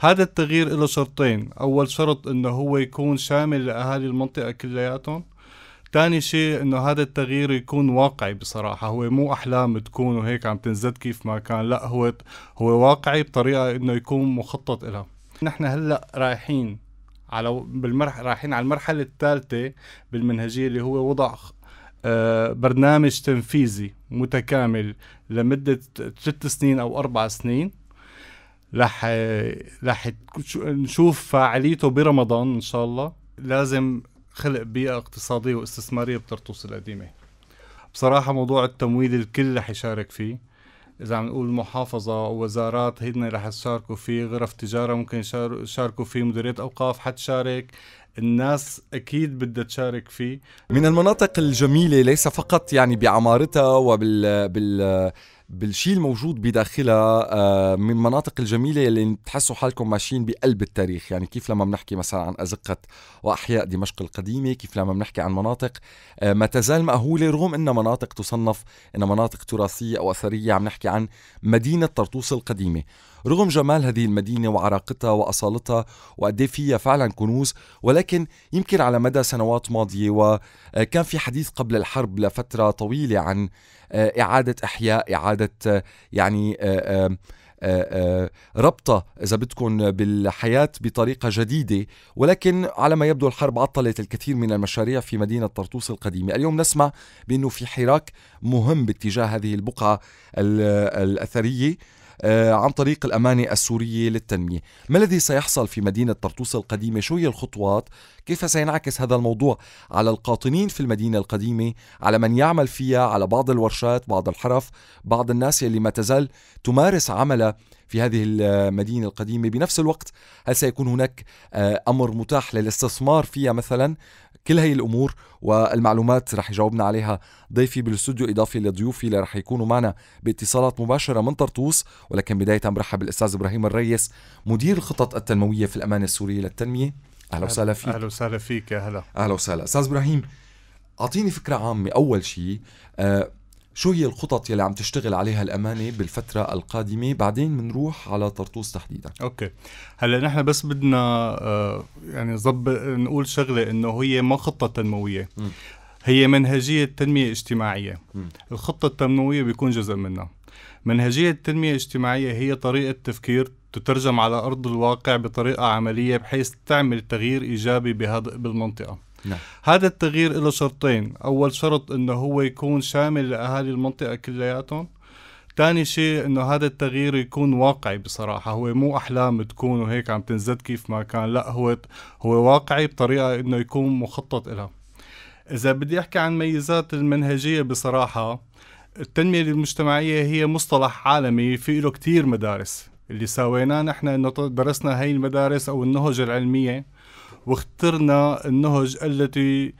هذا التغيير له شرطين اول شرط انه هو يكون شامل لاهالي المنطقه كلياتهم تاني شيء انه هذا التغيير يكون واقعي بصراحه هو مو احلام تكون وهيك عم تنزد كيف ما كان لا هو هو واقعي بطريقه انه يكون مخطط لها نحن هلا رايحين على بالمرحله رايحين على المرحله الثالثه بالمنهجيه اللي هو وضع آه، برنامج تنفيذي متكامل لمده ثلاث سنين او اربع سنين رح رح نشوف فعاليته برمضان ان شاء الله لازم خلق بيئه اقتصاديه واستثماريه بطرطوس القديمه بصراحه موضوع التمويل الكل رح يشارك فيه اذا عم نقول محافظه ووزارات هن رح يشاركوا فيه غرف تجاره ممكن يشاركوا فيه مديريه اوقاف حتشارك الناس اكيد بدها تشارك فيه من المناطق الجميله ليس فقط يعني بعمارتها وبال بال بالشيء الموجود بداخلها آه، من مناطق الجميله اللي بتحسوا حالكم ماشيين بقلب التاريخ يعني كيف لما بنحكي مثلا عن ازقه واحياء دمشق القديمه كيف لما بنحكي عن مناطق آه، ما تزال مأهوله رغم انها مناطق تصنف انها مناطق تراثيه او اثريه عم نحكي عن مدينه طرطوس القديمه رغم جمال هذه المدينة وعراقتها وأصالتها وقد إيه فيها فعلا كنوز ولكن يمكن على مدى سنوات ماضية وكان في حديث قبل الحرب لفترة طويلة عن آه، إعادة إحياء إعادة آه، يعني آه، ربطة إذا بدكم بالحياة بطريقة جديدة ولكن على ما يبدو الحرب عطلت الكثير من المشاريع في مدينة طرطوس القديمة اليوم نسمع بأنه في حراك مهم باتجاه هذه البقعة الأثرية آه، عن طريق الأمانة السورية للتنمية ما الذي سيحصل في مدينة طرطوس القديمة شو هي الخطوات كيف سينعكس هذا الموضوع على القاطنين في المدينة القديمة على من يعمل فيها على بعض الورشات بعض الحرف بعض الناس اللي ما تزال تمارس عملها في هذه المدينة القديمة بنفس الوقت هل سيكون هناك آه، أمر متاح للاستثمار فيها مثلا كل هي الامور والمعلومات رح يجاوبنا عليها ضيفي بالاستوديو اضافه لضيوفي اللي رح يكونوا معنا باتصالات مباشره من طرطوس ولكن بدايه برحب بالاستاذ ابراهيم الريس مدير الخطط التنمويه في الامانه السوريه للتنميه اهلا وسهلا فيك اهلا وسهلا فيك يا هلا اهلا وسهلا استاذ ابراهيم اعطيني فكره عامه اول شيء آه، شو هي الخطط يلي عم تشتغل عليها الامانه بالفتره القادمه بعدين بنروح على طرطوس تحديدا اوكي هلا نحن بس بدنا آه، يعني زب نقول شغله انه هي ما خطه تنمويه م. هي منهجيه تنميه اجتماعيه م. الخطه التنمويه بيكون جزء منها منهجيه التنميه الاجتماعيه هي طريقه تفكير تترجم على ارض الواقع بطريقه عمليه بحيث تعمل تغيير ايجابي بهذا بالمنطقه نعم. هذا التغيير له شرطين أول شرط أنه هو يكون شامل لأهالي المنطقة كلياتهم تاني شيء انه هذا التغيير يكون واقعي بصراحة هو مو احلام تكون وهيك عم تنزد كيف ما كان لا هو هو واقعي بطريقة انه يكون مخطط لها اذا بدي احكي عن ميزات المنهجية بصراحة التنمية المجتمعية هي مصطلح عالمي في له كتير مدارس اللي سويناه نحن انه درسنا هاي المدارس او النهج العلميه واخترنا النهج التي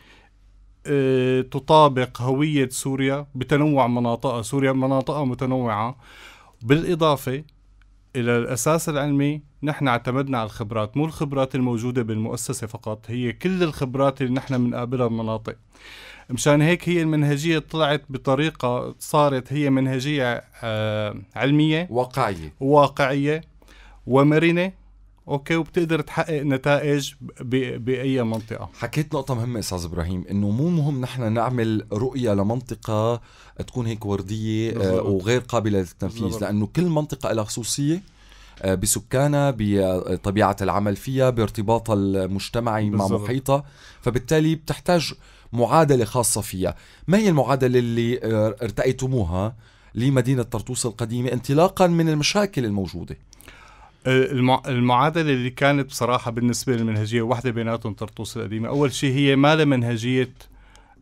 آه، تطابق هوية سوريا بتنوع مناطقها سوريا مناطقها متنوعة بالإضافة إلى الأساس العلمي نحن اعتمدنا على الخبرات مو الخبرات الموجودة بالمؤسسة فقط هي كل الخبرات اللي نحن بنقابلها بمناطق مشان هيك هي المنهجية طلعت بطريقة صارت هي منهجية آه، علمية واقعية واقعية ومرنة اوكي وبتقدر تحقق نتائج باي منطقه حكيت نقطه مهمه استاذ ابراهيم انه مو مهم نحن نعمل رؤيه لمنطقه تكون هيك ورديه آه، بالضبط. وغير قابله للتنفيذ بالضبط. لانه كل منطقه لها خصوصيه آه، بسكانها بطبيعه العمل فيها بارتباطها المجتمعي بالضبط. مع محيطها فبالتالي بتحتاج معادله خاصه فيها ما هي المعادله اللي آه، ارتقيتموها لمدينه طرطوس القديمه انطلاقا من المشاكل الموجوده آه، المعادله اللي كانت بصراحه بالنسبه للمنهجيه واحده بيناتهم طرطوس القديمه اول شيء هي ما منهجيه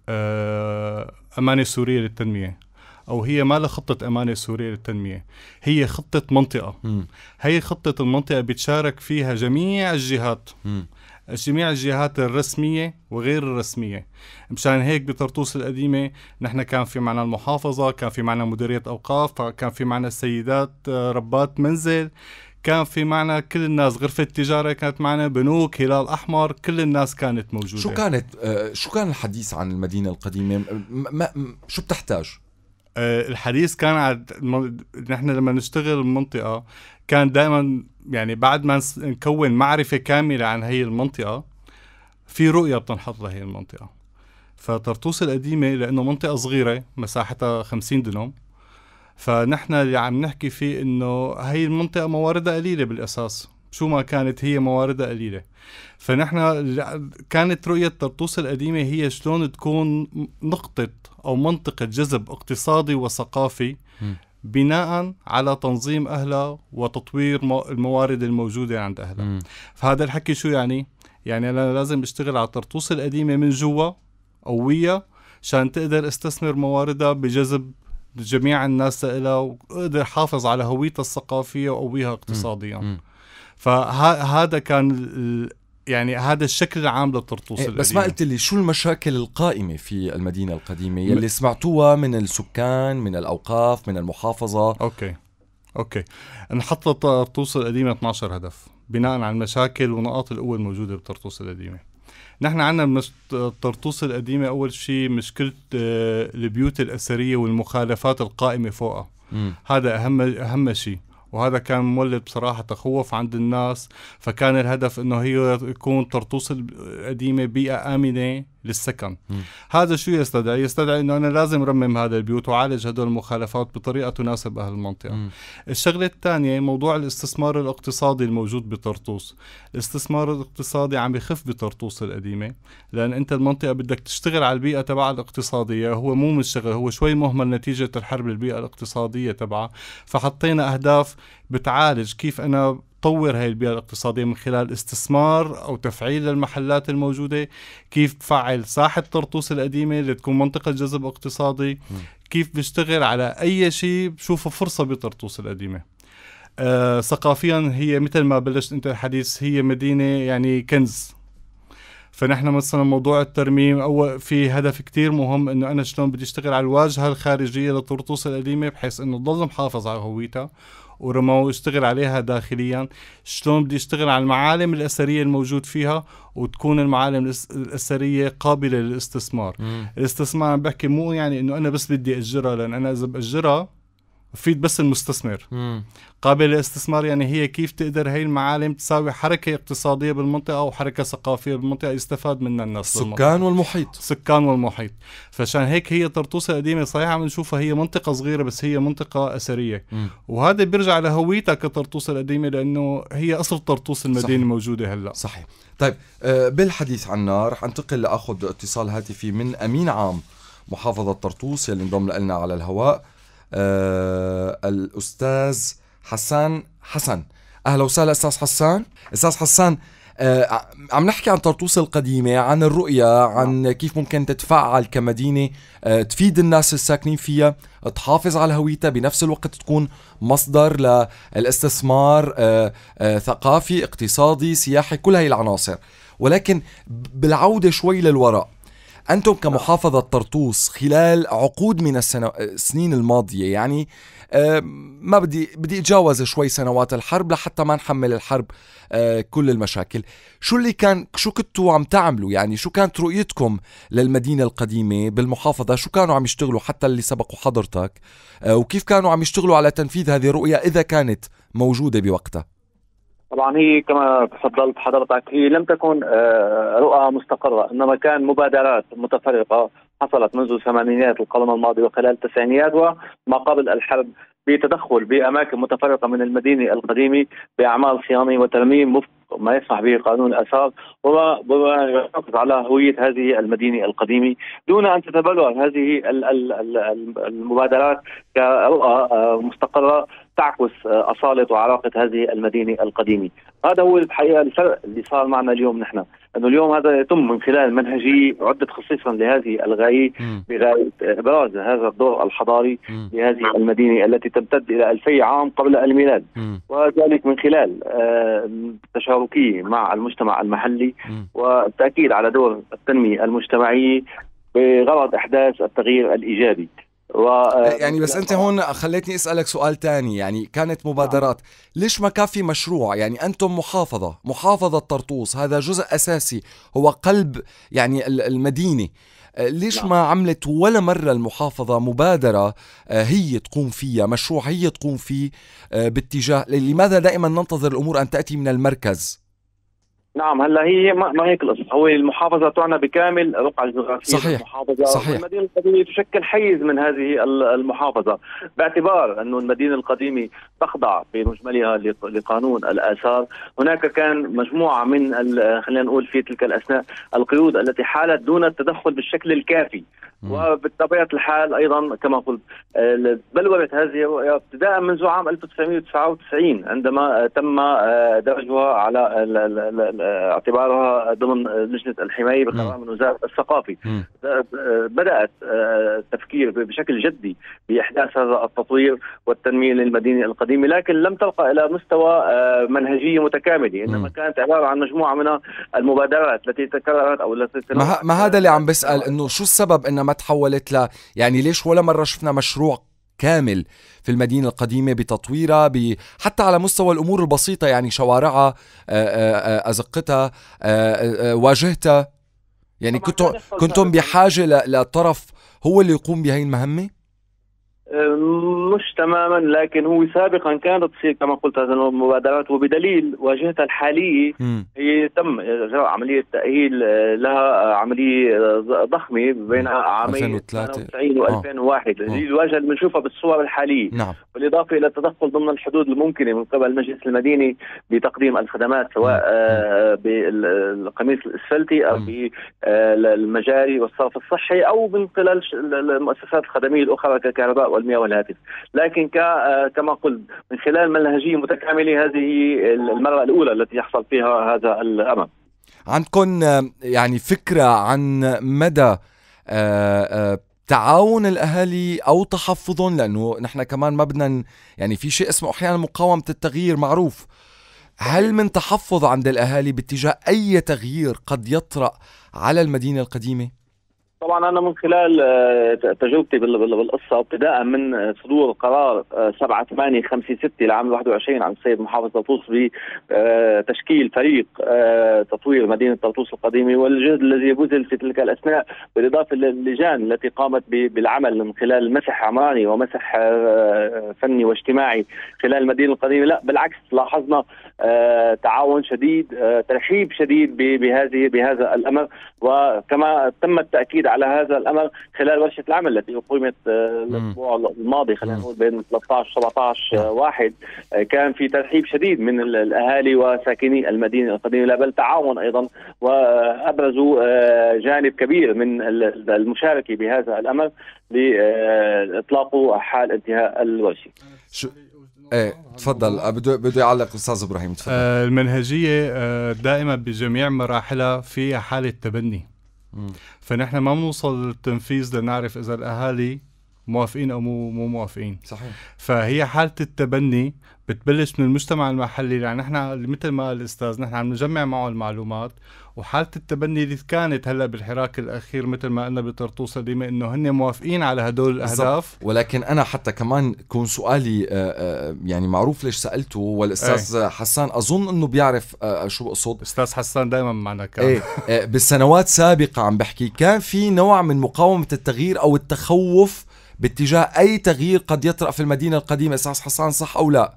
آه، امانه سوريه للتنميه او هي ما لها خطه امانه سوريه للتنميه هي خطه منطقه هي خطه المنطقه بتشارك فيها جميع الجهات جميع الجهات الرسميه وغير الرسميه مشان هيك بطرطوس القديمه نحن كان في معنا المحافظه كان في معنا مديريه اوقاف كان في معنا السيدات آه، ربات منزل كان في معنا كل الناس غرفة التجارة كانت معنا بنوك هلال أحمر كل الناس كانت موجودة شو كانت آه، شو كان الحديث عن المدينة القديمة ما شو بتحتاج آه، الحديث كان نحن لما نشتغل المنطقة كان دائما يعني بعد ما نكون معرفة كاملة عن هي المنطقة في رؤية بتنحط لهي المنطقة فطرطوس القديمة لأنه منطقة صغيرة مساحتها 50 دنم فنحن اللي عم نحكي فيه انه هي المنطقه مواردها قليله بالاساس شو ما كانت هي مواردها قليله فنحن كانت رؤيه طرطوس القديمه هي شلون تكون نقطه او منطقه جذب اقتصادي وثقافي بناء على تنظيم اهلها وتطوير الموارد الموجوده عند اهلها فهذا الحكي شو يعني يعني انا لازم اشتغل على طرطوس القديمه من جوا قويه عشان تقدر استثمر مواردها بجذب جميع الناس لها وقدر حافظ على هويتها الثقافيه وقويها اقتصاديا فهذا كان يعني هذا الشكل العام للطرطوس إيه بس ما قلت لي شو المشاكل القائمه في المدينه القديمه يلي سمعتوها من السكان من الاوقاف من المحافظه اوكي اوكي نحط الطرطوس القديمه 12 هدف بناء على المشاكل ونقاط القوه الموجوده بالطرطوس القديمه نحن عندنا طرطوس القديمة أول شيء مشكلة آه، البيوت الأثرية والمخالفات القائمة فوقها هذا أهم أهم شيء وهذا كان مولد بصراحة تخوف عند الناس فكان الهدف انه هي يكون طرطوس القديمة بيئة آمنة للسكن م. هذا شو يستدعي يستدعي انه انا لازم رمم هذا البيوت وعالج هدول المخالفات بطريقه تناسب اهل المنطقه م. الشغله الثانيه موضوع الاستثمار الاقتصادي الموجود بطرطوس الاستثمار الاقتصادي عم يخف بطرطوس القديمه لان انت المنطقه بدك تشتغل على البيئه تبعها الاقتصاديه هو مو منشغل هو شوي مهمل نتيجه الحرب البيئه الاقتصاديه تبعها فحطينا اهداف بتعالج كيف انا طور هاي البيئة الاقتصادية من خلال استثمار أو تفعيل للمحلات الموجودة كيف بفعل ساحة طرطوس القديمة لتكون منطقة جذب اقتصادي كيف بشتغل على أي شيء بشوفه فرصة بطرطوس القديمة آه، ثقافيا هي مثل ما بلشت انت الحديث هي مدينه يعني كنز فنحن مثلا موضوع الترميم او في هدف كتير مهم انه انا شلون بدي اشتغل على الواجهه الخارجيه لطرطوس القديمه بحيث انه تضل محافظ على هويتها ورموه يشتغل عليها داخليا شلون بده يشتغل على المعالم الأثرية الموجود فيها وتكون المعالم الأثرية قابلة للاستثمار مم. الاستثمار عم بحكي مو يعني انه انا بس بدي اجرها لان انا اذا باجرها فيد بس المستثمر قابلة قابل للاستثمار يعني هي كيف تقدر هي المعالم تساوي حركة اقتصادية بالمنطقة أو حركة ثقافية بالمنطقة يستفاد منها الناس السكان والمحيط سكان والمحيط فشان هيك هي طرطوسة قديمة صحيح عم نشوفها هي منطقة صغيرة بس هي منطقة أثرية مم. وهذا بيرجع لهويتها كطرطوس القديمة لأنه هي أصل طرطوس المدينة صحيح. موجودة هلأ صحيح طيب آه، بالحديث عنها رح انتقل لأخذ اتصال هاتفي من أمين عام محافظة طرطوس يلي انضم لنا على الهواء آه، الاستاذ حسان حسن اهلا وسهلا استاذ حسان استاذ حسان آه عم نحكي عن طرطوس القديمة عن الرؤية عن كيف ممكن تتفعل كمدينة آه تفيد الناس الساكنين فيها تحافظ على هويتها بنفس الوقت تكون مصدر للاستثمار آه, آه، ثقافي اقتصادي سياحي كل هاي العناصر ولكن بالعودة شوي للوراء أنتم كمحافظة طرطوس خلال عقود من السنو... السنين الماضية يعني آه، ما بدي بدي اتجاوز شوي سنوات الحرب لحتى ما نحمل الحرب آه، كل المشاكل شو اللي كان شو كنتوا عم تعملوا يعني شو كانت رؤيتكم للمدينة القديمة بالمحافظة شو كانوا عم يشتغلوا حتى اللي سبقوا حضرتك آه، وكيف كانوا عم يشتغلوا على تنفيذ هذه الرؤية إذا كانت موجودة بوقتها طبعا هي كما تفضلت حضرتك هي لم تكن آه، رؤى مستقره انما كان مبادرات متفرقه حصلت منذ ثمانينات القرن الماضي وخلال التسعينيات وما قبل الحرب بتدخل باماكن متفرقه من المدينه القديمه باعمال صيانه وترميم وفق ما يسمح به قانون الاثار وما يحافظ على هويه هذه المدينه القديمه دون ان تتبلور هذه المبادرات كرؤى آه، مستقره تعكس آه، اصاله وعلاقه هذه المدينه القديمه، هذا هو الحقيقه الفرق اللي صار معنا اليوم نحن، انه اليوم هذا يتم من خلال منهجيه عدت خصيصا لهذه الغايه بغايه ابراز هذا الدور الحضاري م. لهذه المدينه التي تمتد الى 2000 عام قبل الميلاد، م. وذلك من خلال آه، تشاركيه مع المجتمع المحلي والتاكيد على دور التنميه المجتمعيه بغرض احداث التغيير الايجابي. و آه، يعني بس انت هون خليتني اسالك سؤال تاني يعني كانت نعم. مبادرات ليش ما كان في مشروع يعني انتم محافظه محافظه طرطوس هذا جزء اساسي هو قلب يعني المدينه آه، ليش نعم. ما عملت ولا مرة المحافظة مبادرة آه، هي تقوم فيها مشروع هي تقوم فيه باتجاه لماذا دائما ننتظر الأمور أن تأتي من المركز نعم هلا هي ما, ما هيك القصه هو المحافظه تعنى بكامل الرقعه الجغرافيه صحيح المحافظه صحيح المدينه القديمه تشكل حيز من هذه المحافظه باعتبار انه المدينه القديمه تخضع بمجملها لقانون الاثار هناك كان مجموعه من خلينا نقول في تلك الاثناء القيود التي حالت دون التدخل بالشكل الكافي وبطبيعه الحال ايضا كما قلت بلورت هذه ابتداء منذ عام 1999 عندما تم آه، درجها على اعتبارها ضمن لجنه الحمايه بقرار من وزاره الثقافه بدات التفكير آه، بشكل جدي باحداث هذا التطوير والتنميه للمدينه القديمه لكن لم ترقى الى مستوى آه، منهجيه متكامله انما كانت عباره عن مجموعه من المبادرات التي تكررت او التي ما, ما هذا اللي عم بسال انه شو السبب انما تحولت ل يعني ليش ولا مرة شفنا مشروع كامل في المدينة القديمة بتطويرها ب... حتى على مستوى الأمور البسيطة يعني شوارعها آه، آه، آه، أزقتها واجهتها يعني كنتم كنتم بحاجة لطرف هو اللي يقوم بهي المهمة؟ مش تماما لكن هو سابقا كانت تصير كما قلت هذه المبادرات وبدليل واجهتها الحاليه هي تم اجراء عمليه تاهيل لها عمليه ضخمه بين نعم. عامين 2003 و2001 اللي الواجهه اللي بنشوفها بالصور الحاليه نعم. بالاضافه الى التدخل ضمن الحدود الممكنه من قبل المجلس المدينه بتقديم الخدمات سواء آه، بالقميص الاسفلتي او بالمجاري آه، والصرف الصحي او من خلال المؤسسات الخدميه الاخرى ككهرباء والمياه والهاتف لكن آه، كما قلت من خلال منهجية متكاملة هذه المرة الأولى التي يحصل فيها هذا الأمر عندكم آه، يعني فكرة عن مدى آه، تعاون الاهالي او تحفظهم لانه نحن كمان ما بدنا يعني في شيء اسمه احيانا مقاومه التغيير معروف هل من تحفظ عند الاهالي باتجاه اي تغيير قد يطرا على المدينه القديمه طبعا انا من خلال آه، تجربتي بالقصه ابتداء من آه، صدور قرار 7 8 5 6 لعام 21 عن السيد محافظ طرطوس بتشكيل آه، فريق تطوير مدينه طرطوس القديمه والجهد الذي بذل في تلك الاثناء بالاضافه للجان التي قامت بالعمل من خلال مسح عمراني ومسح فني واجتماعي خلال المدينه القديمه لا بالعكس لاحظنا تعاون شديد ترحيب شديد بهذه بهذا الامر وكما تم التاكيد على على هذا الامل خلال ورشه العمل التي اقيمت آه، الاسبوع الماضي خلينا نقول بين 13 17 نعم. آه، واحد آه، كان في ترحيب شديد من الاهالي وساكني المدينه القديمه بل تعاون ايضا وابرزوا جانب كبير من المشاركه بهذا الامل لاطلاقه حال انتهاء الورشه. ايه تفضل بده بده يعلق استاذ ابراهيم تفضل المنهجيه دائما بجميع مراحلها فيها حاله تبني فنحن ما بنوصل للتنفيذ لنعرف اذا الاهالي موافقين او مو مو موافقين صحيح فهي حاله التبني بتبلش من المجتمع المحلي يعني نحن مثل ما قال الاستاذ نحن عم نجمع معه المعلومات وحاله التبني اللي كانت هلا بالحراك الاخير مثل ما قلنا بطرطوس ديما انه هن موافقين على هدول الاهداف ولكن انا حتى كمان كون سؤالي آه، آه، يعني معروف ليش سالته والاستاذ أي. حسان اظن انه بيعرف آه، شو بقصد استاذ حسان دائما معنا كان ايه بالسنوات سابقه عم بحكي كان في نوع من مقاومه التغيير او التخوف باتجاه اي تغيير قد يطرا في المدينه القديمه استاذ حسان صح او لا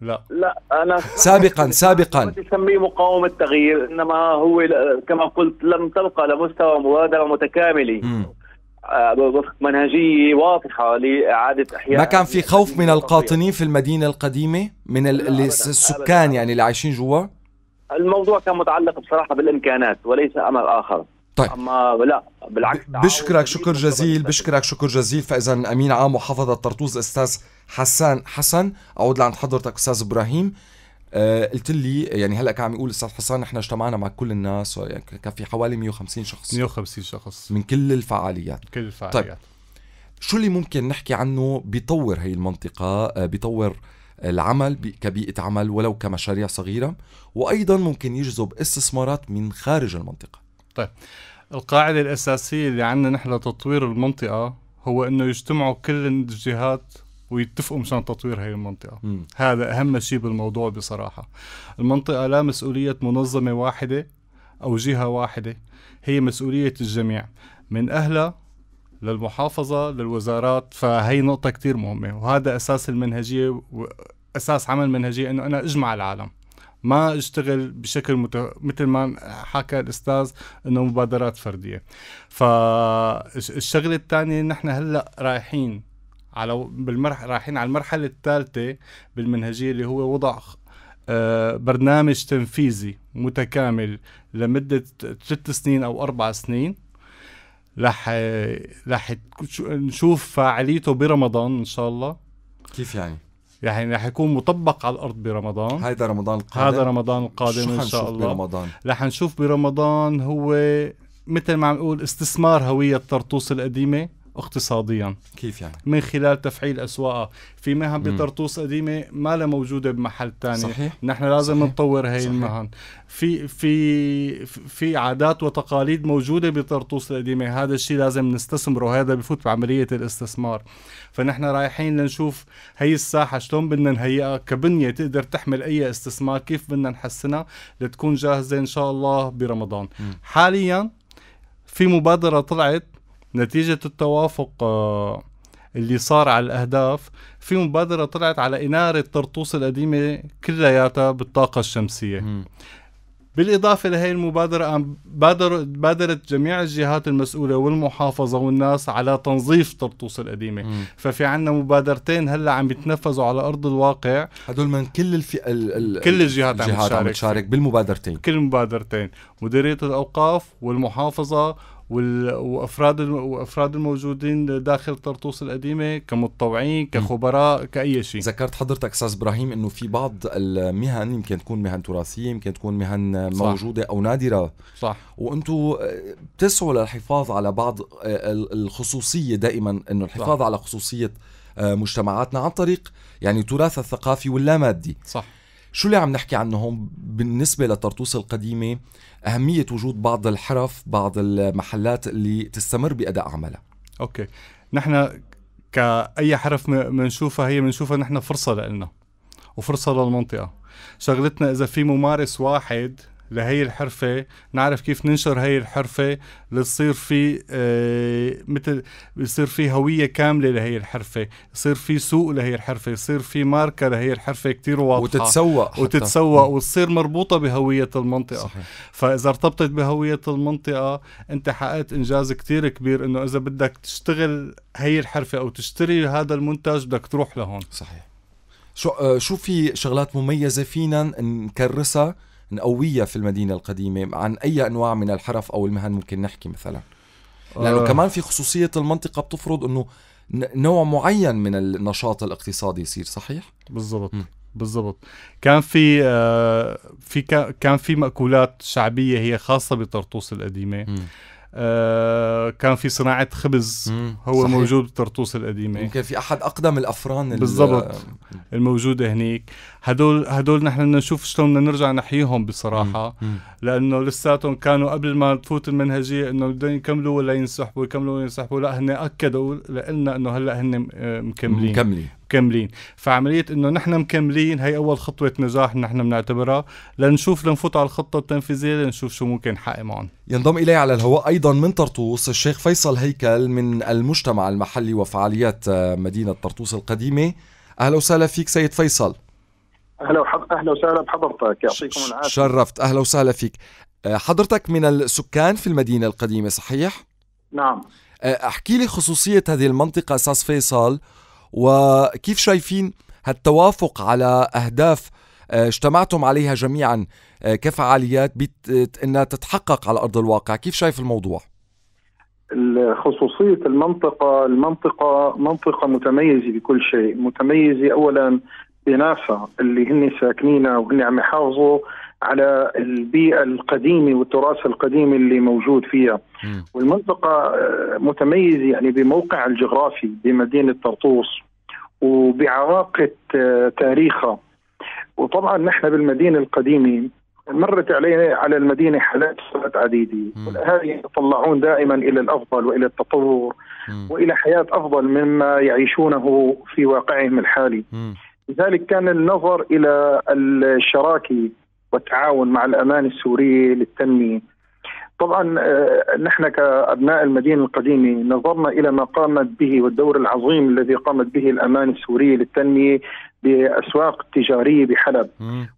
لا لا انا سابقا سابقا تسميه مقاومه تغيير انما هو كما قلت لم تبقى لمستوى مبادره متكامله وفق آه، منهجيه واضحه لاعاده احياء ما كان في خوف من القاطنين في المدينه القديمه من السكان يعني اللي عايشين جوا الموضوع كان متعلق بصراحه بالامكانات وليس امر اخر طيب اما لا بالعكس بشكرك شكر جزيل بشكرك شكر جزيل فاذا امين عام محافظه طرطوس استاذ حسان حسن اعود لعند حضرتك استاذ ابراهيم آه قلت لي يعني هلا كان عم يقول استاذ حسان نحن اجتمعنا مع كل الناس يعني كان في حوالي 150 شخص 150 شخص من كل الفعاليات من كل الفعاليات طيب شو اللي ممكن نحكي عنه بيطور هي المنطقه آه بيطور العمل كبيئه عمل ولو كمشاريع صغيره وايضا ممكن يجذب استثمارات من خارج المنطقه طيب القاعدة الأساسية اللي عندنا نحن تطوير المنطقة هو إنه يجتمعوا كل الجهات ويتفقوا مشان تطوير هي المنطقة م. هذا أهم شيء بالموضوع بصراحة المنطقة لا مسؤولية منظمة واحدة أو جهة واحدة هي مسؤولية الجميع من أهلها للمحافظة للوزارات فهي نقطة كتير مهمة وهذا أساس المنهجية أساس عمل منهجية أنه أنا أجمع العالم ما اشتغل بشكل مت... مثل ما حكى الاستاذ انه مبادرات فرديه فالشغله الثانيه نحن هلا رايحين على بالمرح رايحين على المرحله الثالثه بالمنهجيه اللي هو وضع آه، برنامج تنفيذي متكامل لمدة ثلاث سنين أو أربع سنين رح رح نشوف فعاليته برمضان إن شاء الله كيف يعني؟ يعني رح يكون مطبق على الارض برمضان هذا رمضان القادم هذا رمضان القادم ان شاء الله برمضان رح نشوف برمضان هو مثل ما عم نقول استثمار هويه طرطوس القديمه اقتصاديا كيف يعني؟ من خلال تفعيل أسواقها في مهن بطرطوس قديمة ما لها موجودة بمحل ثاني صحيح نحن لازم صحيح. نطور هاي صحيح. المهن في في في عادات وتقاليد موجودة بطرطوس القديمة هذا الشيء لازم نستثمره هذا بفوت بعملية الاستثمار فنحن رايحين لنشوف هي الساحة شلون بدنا نهيئها كبنية تقدر تحمل أي استثمار كيف بدنا نحسنها لتكون جاهزة إن شاء الله برمضان م. حاليا في مبادرة طلعت نتيجة التوافق آه، اللي صار على الأهداف في مبادرة طلعت على إنارة طرطوس القديمة كلياتها بالطاقة الشمسية م. بالإضافة لهي المبادرة بادرت جميع الجهات المسؤولة والمحافظة والناس على تنظيف طرطوس القديمة م. ففي عنا مبادرتين هلأ عم يتنفذوا على أرض الواقع هدول من كل الفئة ال... ال... كل الجهات, الجهات عم تشارك بالمبادرتين كل المبادرتين مديرية الأوقاف والمحافظة وافراد وافراد الموجودين داخل طرطوس القديمه كمتطوعين كخبراء كاي شيء ذكرت حضرتك استاذ ابراهيم انه في بعض المهن يمكن تكون مهن تراثيه يمكن تكون مهن صح. موجوده او نادره صح وانتم آه، بتسعوا للحفاظ على بعض آه، الخصوصيه دائما انه الحفاظ صح. على خصوصيه آه، مجتمعاتنا عن طريق يعني تراث الثقافي واللامادي صح شو اللي عم نحكي عنه هون بالنسبة لطرطوس القديمة أهمية وجود بعض الحرف بعض المحلات اللي تستمر بأداء عملها أوكي نحن كأي حرف منشوفها هي بنشوفها نحن فرصة لنا وفرصة للمنطقة شغلتنا إذا في ممارس واحد لهي الحرفة نعرف كيف ننشر هي الحرفة لتصير في آه مثل يصير في هوية كاملة لهي الحرفة يصير في سوق لهي الحرفة يصير في ماركة لهي الحرفة كتير واضحة وتتسوق حتى. وتتسوق وتصير مربوطة بهوية المنطقة صحيح. فإذا ارتبطت بهوية المنطقة أنت حققت إنجاز كتير كبير إنه إذا بدك تشتغل هي الحرفة أو تشتري هذا المنتج بدك تروح لهون صحيح شو آه، شو في شغلات مميزه فينا نكرسها نقويها في المدينة القديمة عن أي أنواع من الحرف أو المهن ممكن نحكي مثلا لأنه آه. كمان في خصوصية المنطقة بتفرض أنه نوع معين من النشاط الاقتصادي يصير صحيح؟ بالضبط بالضبط كان في آه، في كان في مأكولات شعبية هي خاصة بطرطوس القديمة م. آه، كان في صناعة خبز هو صحيح. موجود بطرطوس القديمة يمكن في أحد أقدم الأفران بالضبط آه، الموجودة هنيك هدول هدول نحن بدنا نشوف شلون بدنا نرجع نحييهم بصراحه لانه لساتهم كانوا قبل ما تفوت المنهجيه انه بدهم يكملوا ولا ينسحبوا يكملوا ولا ينسحبوا لا هن اكدوا لنا انه هلا هن مكملين مكملين مكملين فعملية انه نحن مكملين هي اول خطوة نجاح نحن بنعتبرها لنشوف لنفوت على الخطة التنفيذية لنشوف شو ممكن نحقق معهم ينضم الي على الهواء ايضا من طرطوس الشيخ فيصل هيكل من المجتمع المحلي وفعاليات آه، مدينة طرطوس القديمة اهلا وسهلا فيك سيد فيصل اهلا وحب... اهلا وسهلا بحضرتك يعطيكم العافيه شرفت اهلا وسهلا فيك أه، حضرتك من السكان في المدينه القديمه صحيح نعم أه، احكي لي خصوصيه هذه المنطقه اساس فيصل وكيف شايفين هالتوافق على اهداف أه، اجتمعتم عليها جميعا كفعاليات بت... انها تتحقق على ارض الواقع كيف شايف الموضوع خصوصية المنطقة المنطقة منطقة متميزة بكل شيء متميزة أولا بناسا اللي هن ساكنينها وهن عم يحافظوا على البيئة القديمة والتراث القديم اللي موجود فيها والمنطقة آه، متميزة يعني بموقع الجغرافي بمدينة طرطوس وبعراقة آه، تاريخها وطبعا نحن بالمدينة القديمة مرت علينا على المدينة حالات عديدة والأهالي يتطلعون دائما إلى الأفضل وإلى التطور وإلى حياة أفضل مما يعيشونه في واقعهم الحالي مم. لذلك كان النظر الى الشراكه والتعاون مع الامان السوريه للتنميه. طبعا آه، نحن كابناء المدينه القديمه نظرنا الى ما قامت به والدور العظيم الذي قامت به الامان السوريه للتنميه باسواق تجاريه بحلب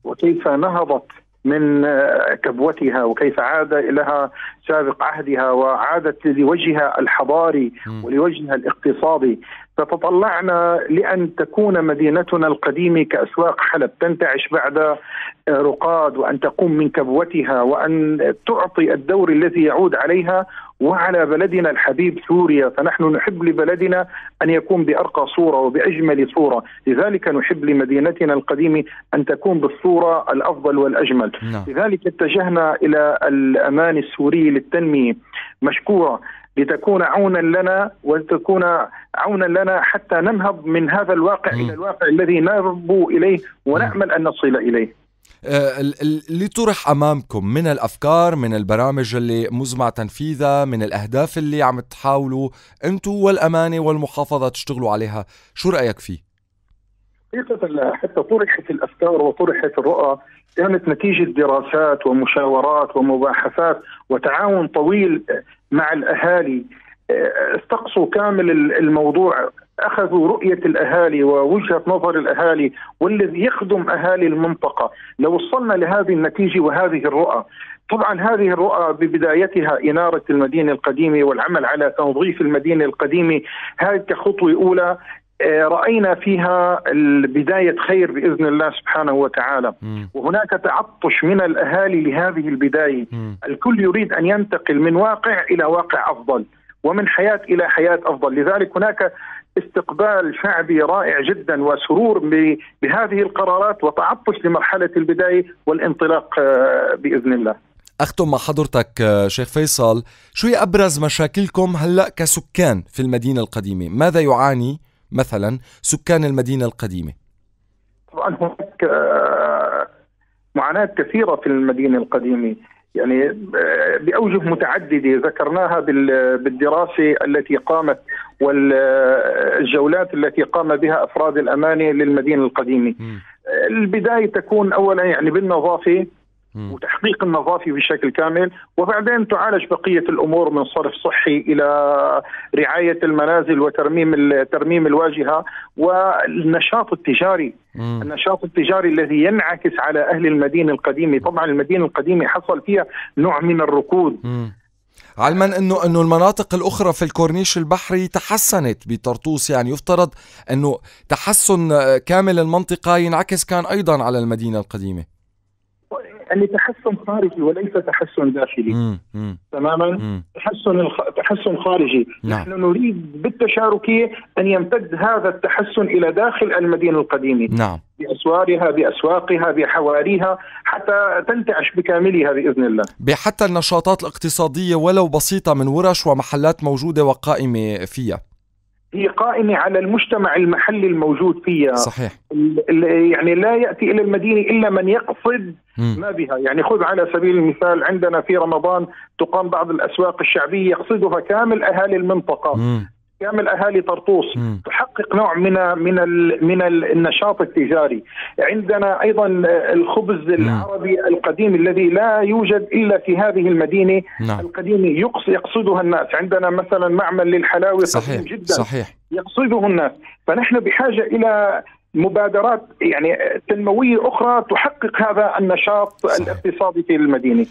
وكيف نهضت من آه، كبوتها وكيف عاد لها سابق عهدها وعادت لوجهها الحضاري ولوجهها الاقتصادي فتطلعنا لأن تكون مدينتنا القديمة كأسواق حلب تنتعش بعد آه، رقاد وأن تقوم من كبوتها وأن تعطي الدور الذي يعود عليها وعلى بلدنا الحبيب سوريا فنحن نحب لبلدنا أن يكون بأرقى صورة وبأجمل صورة لذلك نحب لمدينتنا القديمة أن تكون بالصورة الأفضل والأجمل لا. نعم. لذلك اتجهنا إلى الأمان السوري للتنمية مشكورة لتكون عونا لنا ولتكون عونا لنا حتى ننهض من هذا الواقع م. الى الواقع الذي نربو اليه ونامل ان نصل اليه. آه، اللي طرح امامكم من الافكار من البرامج اللي مزمع تنفيذها من الاهداف اللي عم تحاولوا انتم والامانه والمحافظه تشتغلوا عليها شو رايك فيه حقيقه حتى طرحت الافكار وطرحت الرؤى كانت نتيجه دراسات ومشاورات ومباحثات وتعاون طويل مع الاهالي آه، استقصوا كامل الموضوع اخذوا رؤيه الاهالي ووجهه نظر الاهالي والذي يخدم اهالي المنطقه، لو وصلنا لهذه النتيجه وهذه الرؤى، طبعا هذه الرؤى ببدايتها اناره المدينه القديمه والعمل على تنظيف المدينه القديمه، هذه كخطوه اولى آه، راينا فيها بدايه خير باذن الله سبحانه وتعالى م. وهناك تعطش من الاهالي لهذه البدايه م. الكل يريد ان ينتقل من واقع الى واقع افضل ومن حياه الى حياه افضل لذلك هناك استقبال شعبي رائع جدا وسرور بهذه القرارات وتعطش لمرحله البدايه والانطلاق آه، باذن الله اختم مع حضرتك آه، شيخ فيصل شو هي ابرز مشاكلكم هلا كسكان في المدينه القديمه ماذا يعاني مثلا سكان المدينة القديمة طبعا هناك آه، معاناة كثيرة في المدينة القديمة يعني آه، بأوجه متعددة ذكرناها بالدراسة التي قامت والجولات آه، التي قام بها أفراد الأمانة للمدينة القديمة م. البداية تكون أولا يعني بالنظافة وتحقيق النظافي بشكل كامل وبعدين تعالج بقيه الامور من صرف صحي الى رعايه المنازل وترميم ترميم الواجهه والنشاط التجاري مم. النشاط التجاري الذي ينعكس على اهل المدينه القديمه طبعا المدينه القديمه حصل فيها نوع من الركود مم. علما انه انه المناطق الاخرى في الكورنيش البحري تحسنت بطرطوس يعني يفترض انه تحسن كامل المنطقه ينعكس كان ايضا على المدينه القديمه يعني تحسن خارجي وليس تحسن داخلي مم. مم. تماما مم. تحسن الخ... تحسن خارجي نعم. نحن نريد بالتشاركيه ان يمتد هذا التحسن الى داخل المدينه القديمه نعم باسوارها باسواقها بحواريها حتى تنتعش بكاملها باذن الله بحتى النشاطات الاقتصاديه ولو بسيطه من ورش ومحلات موجوده وقائمه فيها هي قائمة على المجتمع المحلي الموجود فيها صحيح يعني لا يأتي إلى المدينة إلا من يقصد ما بها يعني خذ على سبيل المثال عندنا في رمضان تقام بعض الأسواق الشعبية يقصدها كامل أهالي المنطقة كامل اهالي طرطوس تحقق نوع من من من النشاط التجاري عندنا ايضا الخبز العربي القديم الذي لا يوجد الا في هذه المدينه نعم. القديمه يقص يقصدها الناس عندنا مثلا معمل للحلاوي صحيح. قديم جدا صحيح. يقصده الناس فنحن بحاجه الى مبادرات يعني تنمويه اخرى تحقق هذا النشاط صحيح. الاقتصادي في المدينه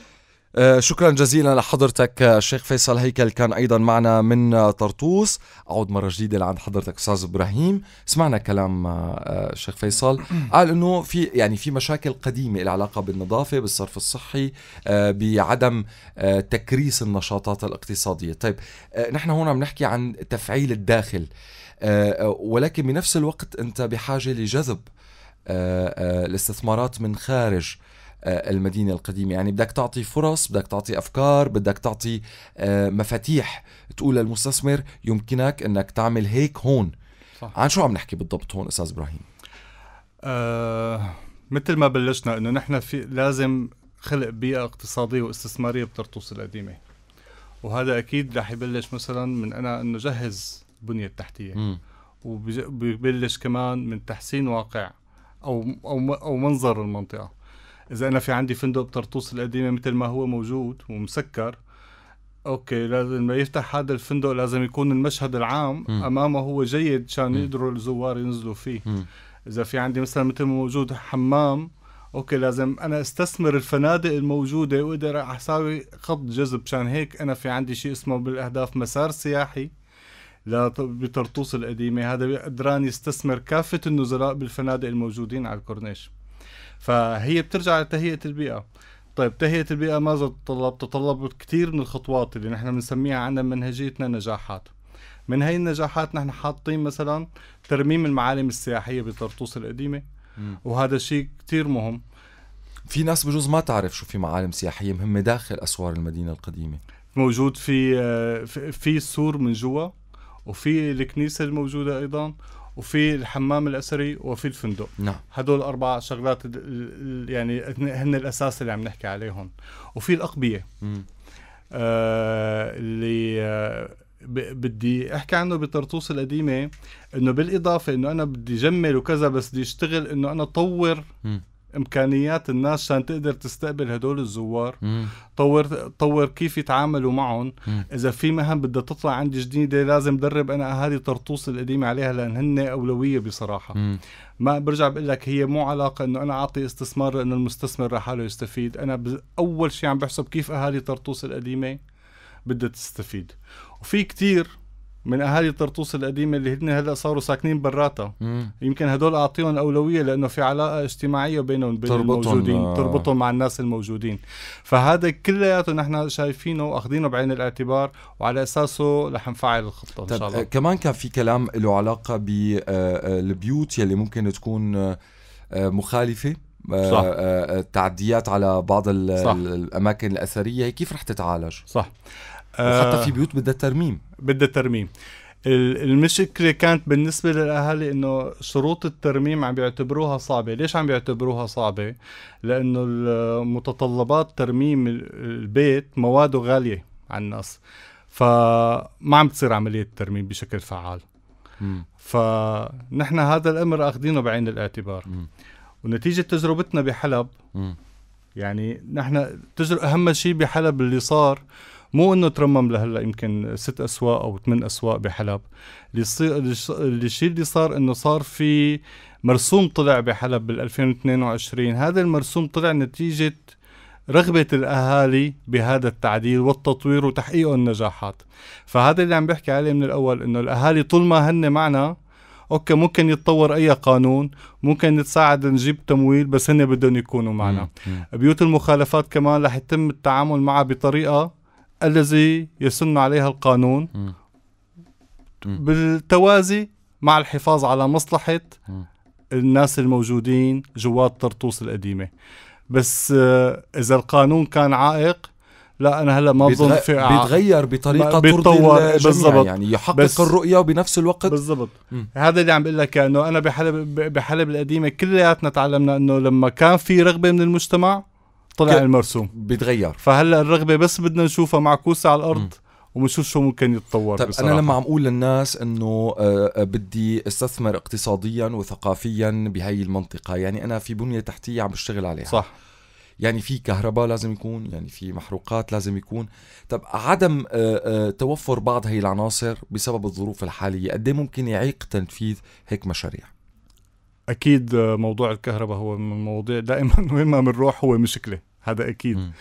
آه، شكرا جزيلا لحضرتك الشيخ آه، فيصل هيكل كان ايضا معنا من آه، طرطوس اعود مره جديده لعند حضرتك استاذ ابراهيم سمعنا كلام الشيخ فيصل قال انه في يعني في مشاكل قديمه العلاقه بالنظافه بالصرف الصحي بعدم تكريس النشاطات الاقتصاديه طيب نحن هون عم نحكي عن تفعيل الداخل ولكن بنفس الوقت انت بحاجه لجذب الاستثمارات من خارج آه، المدينه القديمه يعني بدك تعطي فرص بدك تعطي افكار بدك تعطي آه، مفاتيح تقول للمستثمر يمكنك انك تعمل هيك هون صح. عن شو عم نحكي بالضبط هون استاذ ابراهيم آه مثل ما بلشنا انه نحن في لازم خلق بيئه اقتصاديه واستثماريه بطرطوس القديمه وهذا اكيد رح يبلش مثلا من انا انه جهز البنيه التحتيه م. وبيبلش كمان من تحسين واقع او او او منظر المنطقه اذا انا في عندي فندق بطرطوس القديمه مثل ما هو موجود ومسكر اوكي لازم يفتح هذا الفندق لازم يكون المشهد العام م. امامه هو جيد عشان يقدروا الزوار ينزلوا فيه م. اذا في عندي مثلا مثل ما موجود حمام اوكي لازم انا استثمر الفنادق الموجوده واقدر اساوي خط جذب مشان هيك انا في عندي شيء اسمه بالاهداف مسار سياحي بطرطوس القديمه هذا قدران يستثمر كافه النزلاء بالفنادق الموجودين على الكورنيش فهي بترجع لتهيئه البيئه طيب تهيئه البيئه ماذا تتطلب تتطلب كثير من الخطوات اللي نحن بنسميها عندنا منهجيتنا نجاحات من هي النجاحات نحن حاطين مثلا ترميم المعالم السياحيه بطرطوس القديمه وهذا شيء كثير مهم في ناس بجوز ما تعرف شو في معالم سياحيه مهمه داخل اسوار المدينه القديمه موجود في آه، في سور من جوا وفي الكنيسه الموجوده ايضا وفي الحمام الاسري وفي الفندق نعم هدول اربع شغلات يعني هن الاساس اللي عم نحكي عليهم وفي الاقبيه آه اللي آه بدي احكي عنه بطرطوس القديمه انه بالاضافه انه انا بدي جمل وكذا بس بدي اشتغل انه انا طور امكانيات الناس عشان تقدر تستقبل هدول الزوار مم. طور طور كيف يتعاملوا معهم مم. اذا في مهن بدها تطلع عندي جديده لازم درب انا اهالي طرطوس القديمه عليها لان هن اولويه بصراحه مم. ما برجع بقول لك هي مو علاقه انه انا اعطي استثمار انه المستثمر لحاله يستفيد انا اول شيء عم بحسب كيف اهالي طرطوس القديمه بدها تستفيد وفي كتير من اهالي طرطوس القديمه اللي هن هلا صاروا ساكنين براتها يمكن هدول اعطيهم اولويه لانه في علاقه اجتماعيه بينهم وبين الموجودين آه. تربطهم مع الناس الموجودين فهذا كلياته نحن شايفينه واخذينه بعين الاعتبار وعلى اساسه رح نفعل الخطه ان طيب، شاء الله آه، كمان كان في كلام له علاقه بالبيوت آه، آه، يلي ممكن تكون مخالفه صح. التعديات على بعض صح. الاماكن الاثريه كيف رح تتعالج صح وحتى في آه، بيوت بدها ترميم بدها ترميم المشكله كانت بالنسبه للاهالي انه شروط الترميم عم بيعتبروها صعبه ليش عم بيعتبروها صعبه لانه متطلبات ترميم البيت مواده غاليه على الناس فما عم تصير عمليه الترميم بشكل فعال م. فنحن هذا الامر اخذينه بعين الاعتبار م. ونتيجه تجربتنا بحلب م. يعني نحن تجر... اهم شيء بحلب اللي صار مو انه ترمم لهلا يمكن ست اسواق او ثمان اسواق بحلب اللي الشيء اللي صار انه صار في مرسوم طلع بحلب بال 2022 هذا المرسوم طلع نتيجه رغبة الأهالي بهذا التعديل والتطوير وتحقيق النجاحات فهذا اللي عم بحكي عليه من الأول إنه الأهالي طول ما هن معنا اوكي ممكن يتطور اي قانون ممكن نتساعد نجيب تمويل بس هن بدهم يكونوا معنا بيوت المخالفات كمان رح يتم التعامل معها بطريقه الذي يسن عليها القانون بالتوازي مع الحفاظ على مصلحة الناس الموجودين جوات طرطوس القديمة بس آه، إذا القانون كان عائق لا انا هلا ما بظن في عائق. بيتغير بطريقه بيتطور يعني بالضبط يعني يحقق بس الرؤيه وبنفس الوقت بالضبط هذا اللي عم بقول لك انه انا بحلب بحلب القديمه كلياتنا تعلمنا انه لما كان في رغبه من المجتمع طلع ك... المرسوم بيتغير فهلا الرغبه بس بدنا نشوفها معكوسه على الارض م. وبنشوف شو ممكن يتطور طيب بصراحة. انا لما عم اقول للناس انه آه، آه، بدي استثمر اقتصاديا وثقافيا بهي المنطقه يعني انا في بنيه تحتيه عم بشتغل عليها صح يعني في كهرباء لازم يكون يعني في محروقات لازم يكون طب عدم آه، توفر بعض هي العناصر بسبب الظروف الحاليه قد إيه ممكن يعيق تنفيذ هيك مشاريع اكيد موضوع الكهرباء هو من المواضيع دائما وين ما بنروح هو مشكله هذا اكيد م.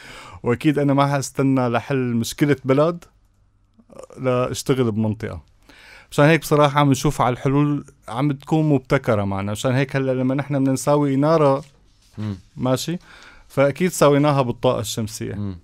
واكيد انا ما حستنى لحل مشكله بلد لاشتغل بمنطقه مشان هيك بصراحه عم نشوف على الحلول عم تكون مبتكره معنا مشان هيك هلا لما نحن بدنا نساوي اناره م. ماشي فاكيد سويناها بالطاقه الشمسيه م.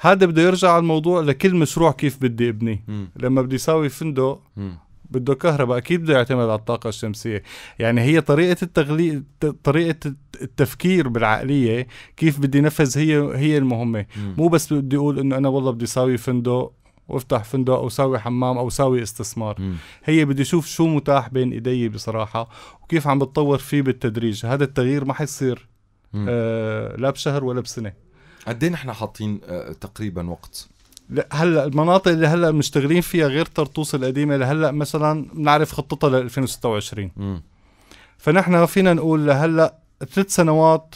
هذا بده يرجع الموضوع لكل مشروع كيف بدي ابني م. لما بدي ساوي فندق م. بده كهرباء اكيد بده يعتمد على الطاقه الشمسيه يعني هي طريقه التغلي طريقه التفكير بالعقليه كيف بدي نفذ هي هي المهمه م. مو بس بدي اقول انه انا والله بدي ساوي فندق وافتح فندق او ساوي حمام او ساوي استثمار م. هي بدي اشوف شو متاح بين ايدي بصراحه وكيف عم بتطور فيه بالتدريج هذا التغيير ما حيصير آه لا بشهر ولا بسنه قد ايه نحن حاطين آه تقريبا وقت هلا المناطق اللي هلا مشتغلين فيها غير طرطوس القديمه اللي هلا مثلا بنعرف خطتها ل 2026 فنحن فينا نقول لهلا ثلاث سنوات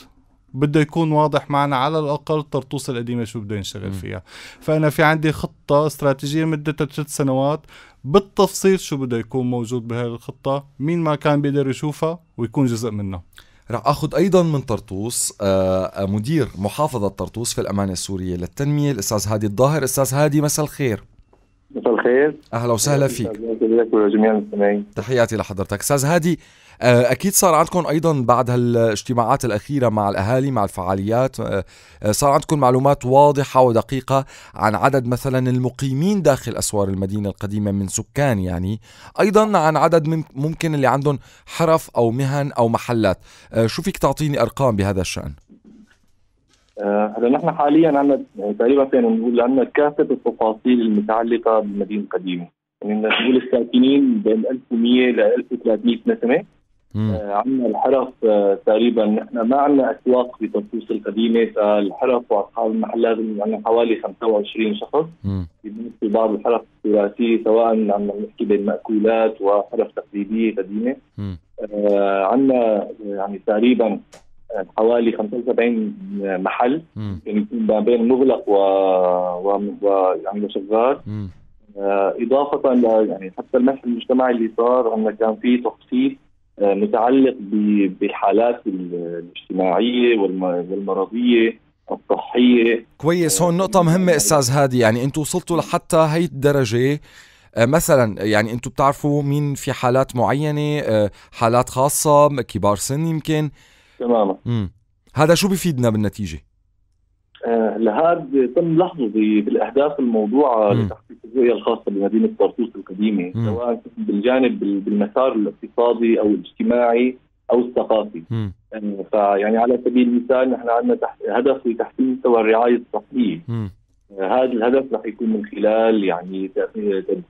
بده يكون واضح معنا على الاقل طرطوس القديمه شو بده ينشغل فيها فانا في عندي خطه استراتيجيه مدتها ثلاث سنوات بالتفصيل شو بده يكون موجود بهذه الخطه مين ما كان بيقدر يشوفها ويكون جزء منها رح اخذ ايضا من طرطوس آه، آه، مدير محافظه طرطوس في الامانه السوريه للتنميه الاستاذ هادي الظاهر استاذ هادي مساء الخير مساء الخير اهلا وسهلا فيك تحياتي لحضرتك استاذ هادي آه، اكيد صار عندكم ايضا بعد هالاجتماعات الاخيره مع الاهالي مع الفعاليات آه، آه، صار عندكم معلومات واضحه ودقيقه عن عدد مثلا المقيمين داخل اسوار المدينه القديمه من سكان يعني ايضا عن عدد ممكن اللي عندهم حرف او مهن او محلات شو فيك تعطيني ارقام بهذا الشان هلا نحن حاليا عندنا تقريبا فينا نقول عندنا كافه التفاصيل المتعلقه بالمدينه القديمه يعني نقول الساكنين بين 1100 ل 1300 نسمه آه، عندنا الحرف آه، تقريبا نحن ما عندنا اسواق في طرطوس القديمه فالحرف واصحاب المحلات عندنا حوالي 25 شخص في بعض الحرف التراثيه سواء عم نحكي بين مأكولات وحرف تقليديه قديمه آه، عندنا يعني تقريبا حوالي 75 محل يعني ما بين مغلق و, و... يعني شغال اضافه ل... يعني حتى المسح المجتمعي اللي صار عندنا كان في تخصيص آه، متعلق بالحالات الاجتماعيه والمرضيه الصحيه كويس هون آه، نقطه مهمه استاذ هادي يعني أنتوا وصلتوا لحتى هي الدرجه آه، مثلا يعني أنتوا بتعرفوا مين في حالات معينه حالات خاصه كبار سن يمكن تماما هذا شو بيفيدنا بالنتيجه آه، لهاد تم لحظه بالاهداف الموضوعه لتحقيق الرؤيه الخاصه بمدينه طرطوس القديمه سواء بالجانب بالمسار الاقتصادي او الاجتماعي او الثقافي يعني فيعني على سبيل المثال نحن عندنا هدف لتحسين مستوى الرعايه الصحيه آه، هذا الهدف رح يكون من خلال يعني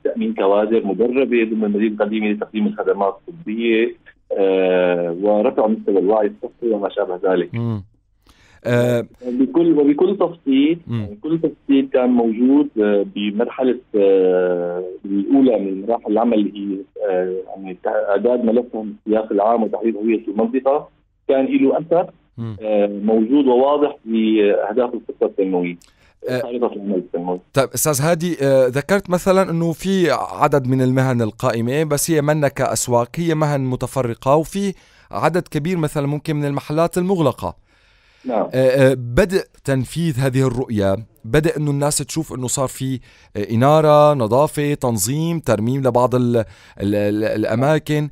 تامين كوادر مدربه ضمن المدينه القديمه لتقديم الخدمات الطبيه آه، ورفع مستوى الوعي الصحي وما شابه ذلك. آه، بكل وبكل تفصيل يعني كل تفصيل كان موجود آه، بمرحله آه، الاولى من مراحل العمل اللي هي يعني اعداد ملفهم السياق العام وتحديد هويه المنطقه كان له اثر موجود وواضح باهداف الخطه التنمويه طيب استاذ هادي ذكرت مثلا انه في عدد من المهن القائمه بس هي منا كاسواق هي مهن متفرقه وفي عدد كبير مثلا ممكن من المحلات المغلقه نعم. آه، آه، بدء تنفيذ هذه الرؤية بدأ أنه الناس تشوف أنه صار في آه، إنارة نظافة تنظيم ترميم لبعض الـ الـ الـ الأماكن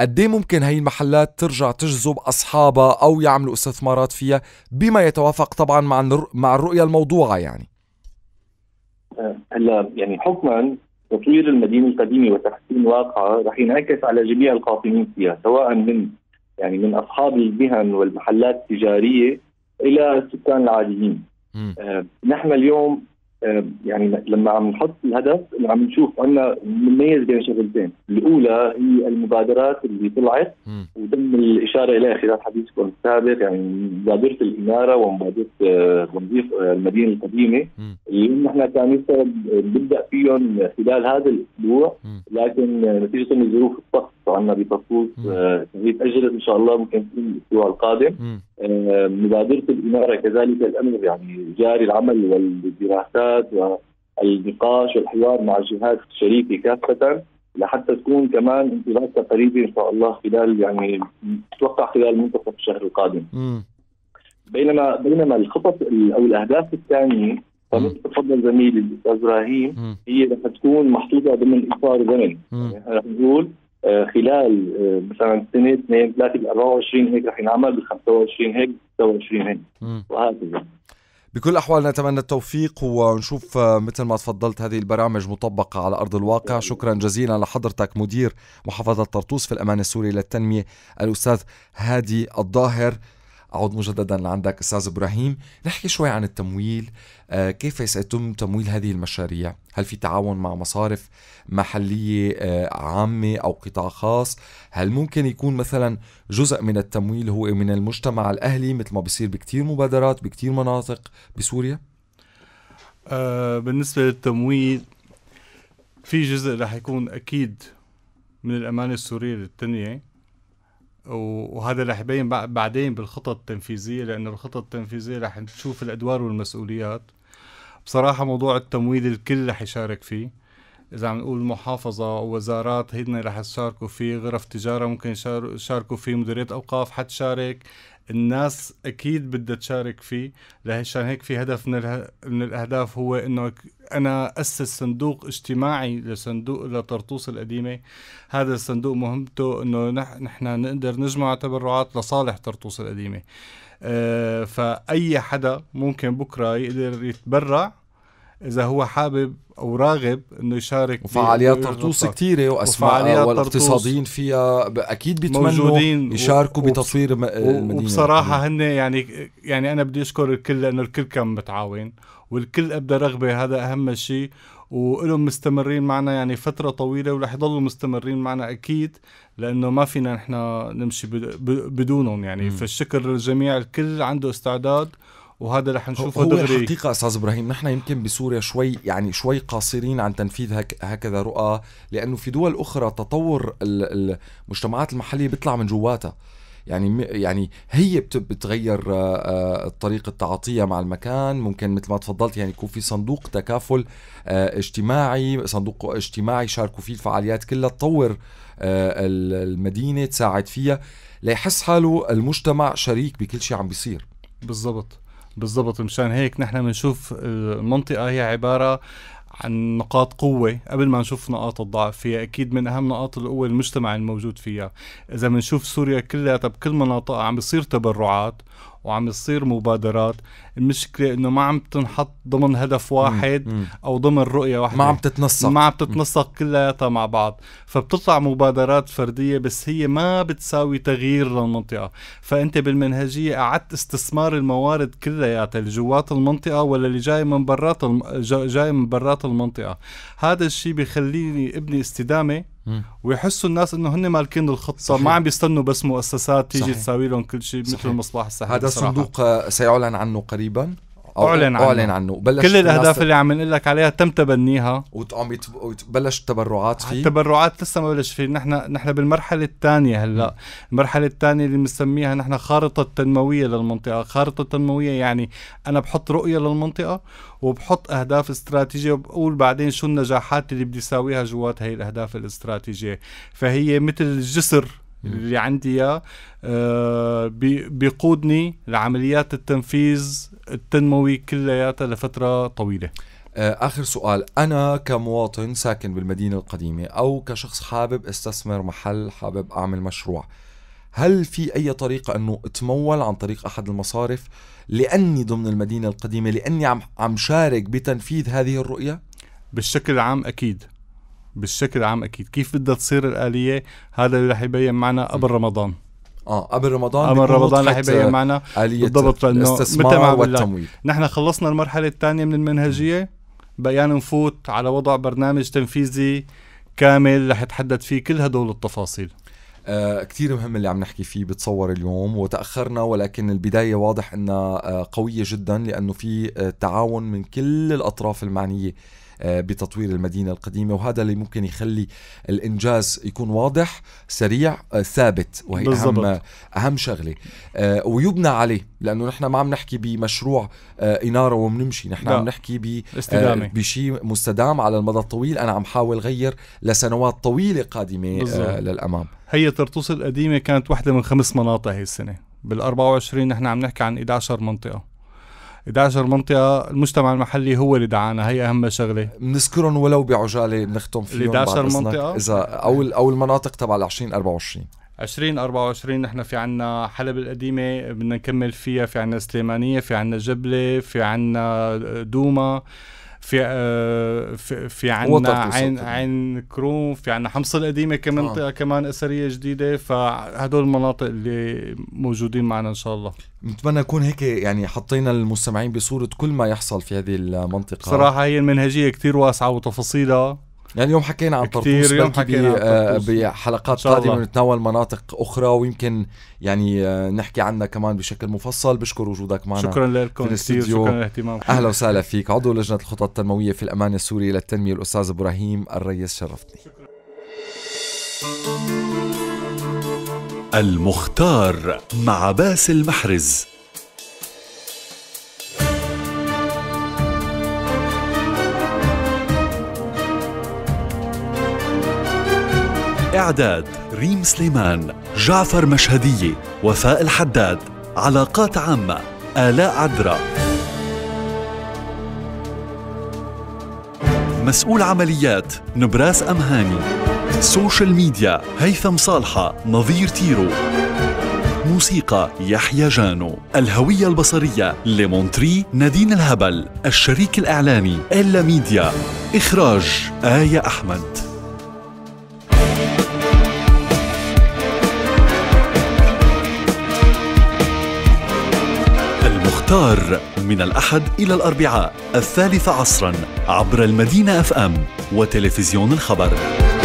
قد إيه ممكن هي المحلات ترجع تجذب أصحابها أو يعملوا استثمارات فيها بما يتوافق طبعا مع مع الرؤية الموضوعة يعني هلا يعني حكما تطوير المدينه القديمه وتحسين واقعها رح ينعكس على جميع القاطنين فيها سواء من يعني من اصحاب المهن والمحلات التجاريه الى السكان العاديين آه، نحن اليوم آه، يعني لما عم نحط الهدف عم نشوف عنا بنميز بين شغلتين، الاولى هي المبادرات اللي طلعت وتم الاشاره اليها خلال حديثكم السابق يعني مبادره الاناره ومبادره تنظيف آه، آه، المدينه القديمه اللي نحن كان نبدا فيهم خلال هذا الاسبوع لكن نتيجه لظروف الطقس عنا بطقوس هي تاجلت ان شاء الله ممكن تكون الاسبوع القادم مبادره الاناره كذلك الامر يعني جاري العمل والدراسات الجهات والنقاش والحوار مع الجهات الشريكه كافه لحتى تكون كمان انطلاقه قريبه ان شاء الله خلال يعني اتوقع خلال منتصف الشهر القادم. بينما بينما الخطط او الاهداف الثانيه فمثل تفضل زميلي الاستاذ ابراهيم هي رح تكون محطوطه ضمن اطار زمن يعني رح نقول آه، خلال آه، مثلا سنه اثنين ثلاثه 24 هيك رح ينعمل بال 25 هيك 26 هيك وهكذا بكل الأحوال نتمنى التوفيق ونشوف آه، مثل ما تفضلت هذه البرامج مطبقة على أرض الواقع شكرا جزيلا لحضرتك مدير محافظة طرطوس في الأمان السوري للتنمية الأستاذ هادي الظاهر أعود مجددا لعندك أستاذ إبراهيم نحكي شوي عن التمويل آه، كيف سيتم تمويل هذه المشاريع هل في تعاون مع مصارف محلية آه، عامة أو قطاع خاص هل ممكن يكون مثلا جزء من التمويل هو من المجتمع الأهلي مثل ما بصير بكثير مبادرات بكثير مناطق بسوريا آه، بالنسبة للتمويل في جزء رح يكون أكيد من الأمانة السورية للتنمية وهذا اللي يبين بعدين بالخطط التنفيذيه لانه الخطط التنفيذيه رح نشوف الادوار والمسؤوليات بصراحه موضوع التمويل الكل رح يشارك فيه اذا عم نقول محافظه ووزارات هن رح يشاركوا فيه غرف تجاره ممكن يشاركوا فيه مديريه اوقاف حتشارك الناس اكيد بدها تشارك فيه لهشان هيك في هدف من, اله... من الاهداف هو انه انا اسس صندوق اجتماعي لصندوق لطرطوس القديمه هذا الصندوق مهمته انه نحن نقدر نجمع تبرعات لصالح طرطوس القديمه أه فاي حدا ممكن بكره يقدر يتبرع اذا هو حابب او راغب انه يشارك وفعاليات طرطوس كثيره واسماء والاقتصاديين فيها اكيد بيتمنوا يشاركوا بتطوير المدينه وبصراحه هن يعني يعني انا بدي اشكر الكل لانه الكل كان متعاون والكل ابدى رغبه هذا اهم شيء وإلهم مستمرين معنا يعني فترة طويلة ورح يضلوا مستمرين معنا أكيد لأنه ما فينا نحن نمشي بدونهم يعني م. فالشكر للجميع الكل عنده استعداد وهذا رح نشوفه هو دغري الحقيقة أستاذ إبراهيم نحن يمكن بسوريا شوي يعني شوي قاصرين عن تنفيذ هك هكذا رؤى لأنه في دول أخرى تطور المجتمعات المحلية بيطلع من جواتها يعني يعني هي بتغير آه، آه، طريقه تعاطيها مع المكان ممكن مثل ما تفضلت يعني يكون في صندوق تكافل آه، اجتماعي صندوق اجتماعي يشاركوا فيه الفعاليات كلها تطور المدينه تساعد فيها ليحس حاله المجتمع شريك بكل شيء عم بيصير بالضبط بالضبط مشان هيك نحن بنشوف المنطقة هي عبارة عن نقاط قوة قبل ما نشوف نقاط الضعف فيها أكيد من أهم نقاط القوة المجتمع الموجود فيها إذا بنشوف سوريا كلها بكل مناطقها عم بيصير تبرعات وعم يصير مبادرات المشكله انه ما عم تنحط ضمن هدف واحد مم. او ضمن رؤيه واحده ما عم تتنسق ما عم تتنسق كلياتها مع بعض فبتطلع مبادرات فرديه بس هي ما بتساوي تغيير للمنطقه فانت بالمنهجيه قعدت استثمار الموارد كلياتها اللي جوات المنطقه ولا اللي جاي من برات الم... جاي من برات المنطقه هذا الشيء بخليني ابني استدامه ويحسوا الناس انه هن مالكين الخطه صحيح. ما عم بيستنوا بس مؤسسات تيجي تساوي لهم كل شيء مثل المصباح السحري هذا صندوق آه، سيعلن عنه قريبا اعلن عنه اعلن عنه بلش كل الاهداف اللي عم نقول لك عليها تم تبنيها وتقوم بلش التبرعات فيه التبرعات لسه ما بلش فيه نحن نحن بالمرحله الثانيه هلا المرحله الثانيه اللي بنسميها نحن خارطه تنمويه للمنطقه خارطه تنمويه يعني انا بحط رؤيه للمنطقه وبحط اهداف استراتيجيه وبقول بعدين شو النجاحات اللي بدي اساويها جوات هي الاهداف الاستراتيجيه فهي مثل الجسر اللي عندي اياه آه، بيقودني لعمليات التنفيذ التنموي كلياتها لفتره طويله آه، اخر سؤال انا كمواطن ساكن بالمدينه القديمه او كشخص حابب استثمر محل حابب اعمل مشروع هل في اي طريقه انه اتمول عن طريق احد المصارف لاني ضمن المدينه القديمه لاني عم عم شارك بتنفيذ هذه الرؤيه بالشكل العام اكيد بالشكل العام اكيد كيف بدها تصير الاليه هذا اللي رح يبين معنا قبل رمضان اه قبل رمضان قبل رمضان رح يبين معنا بالضبط الاستثمار ما والتمويل نحن خلصنا المرحله الثانيه من المنهجيه بقينا نفوت على وضع برنامج تنفيذي كامل رح يتحدد فيه كل هدول التفاصيل آه كتير مهم اللي عم نحكي فيه بتصور اليوم وتأخرنا ولكن البداية واضح انها آه قوية جدا لأنه في آه تعاون من كل الأطراف المعنية آه، بتطوير المدينه القديمه وهذا اللي ممكن يخلي الانجاز يكون واضح سريع آه، ثابت وهي اهم اهم شغله آه، ويبنى عليه لانه نحن ما عم نحكي بمشروع اناره وبنمشي نحن عم نحكي بشيء مستدام على المدى الطويل انا عم حاول غير لسنوات طويله قادمه بالزبط. للامام هي طرطوس القديمه كانت واحده من خمس مناطق هي السنه بال 24 نحن عم نحكي عن 11 منطقه 11 منطقه المجتمع المحلي هو اللي دعانا هي اهم شغله بنذكرهم ولو بعجاله بنختم فيهم 11 منطقه اذا او او المناطق تبع ال 20 24 2024 نحن في عنا حلب القديمة بدنا نكمل فيها في عنا سليمانية في عنا جبلة في عنا دوما في آه في, في عندنا عين عين كروم في عندنا حمص القديمه كمنطقه آه. كمان اثريه جديده فهدول المناطق اللي موجودين معنا ان شاء الله نتمنى نكون هيك يعني حطينا المستمعين بصوره كل ما يحصل في هذه المنطقه صراحه هي المنهجيه كثير واسعه وتفاصيلها يعني اليوم حكينا عن طرطوس يوم حكينا آه، بحلقات قادمه نتناول مناطق اخرى ويمكن يعني آه، نحكي عنها كمان بشكل مفصل بشكر وجودك معنا شكرا لكم كثير شكرا للاهتمام اهلا وسهلا فيك عضو لجنه الخطط التنمويه في الامان السوري للتنميه الاستاذ ابراهيم الريس شرفتني شكرا. المختار مع باسل محرز إعداد ريم سليمان جعفر مشهدية وفاء الحداد علاقات عامة آلاء عدرا مسؤول عمليات نبراس أمهاني سوشيال ميديا هيثم صالحة نظير تيرو موسيقى يحيى جانو الهوية البصرية لمونتري نادين الهبل الشريك الإعلاني إلا ميديا إخراج آية أحمد أوتار من الأحد إلى الأربعاء الثالثة عصرا عبر المدينة أف أم وتلفزيون الخبر